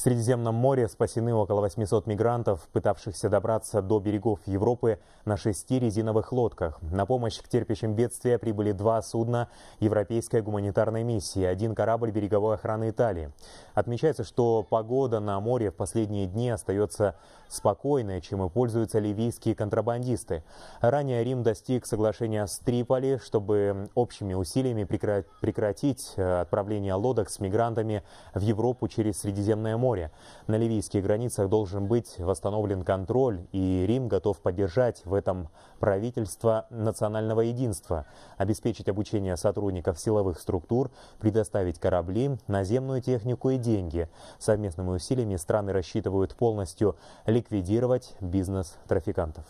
В Средиземном море спасены около 800 мигрантов, пытавшихся добраться до берегов Европы на шести резиновых лодках. На помощь к терпящим бедствия прибыли два судна Европейской гуманитарной миссии, один корабль береговой охраны Италии. Отмечается, что погода на море в последние дни остается спокойной, чем и пользуются ливийские контрабандисты. Ранее Рим достиг соглашения с Триполи, чтобы общими усилиями прекратить э, отправление лодок с мигрантами в Европу через Средиземное море море. На ливийских границах должен быть восстановлен контроль, и Рим готов поддержать в этом правительство национального единства, обеспечить обучение сотрудников силовых структур, предоставить корабли, наземную технику и деньги. Совместными усилиями страны рассчитывают полностью ликвидировать бизнес трафикантов.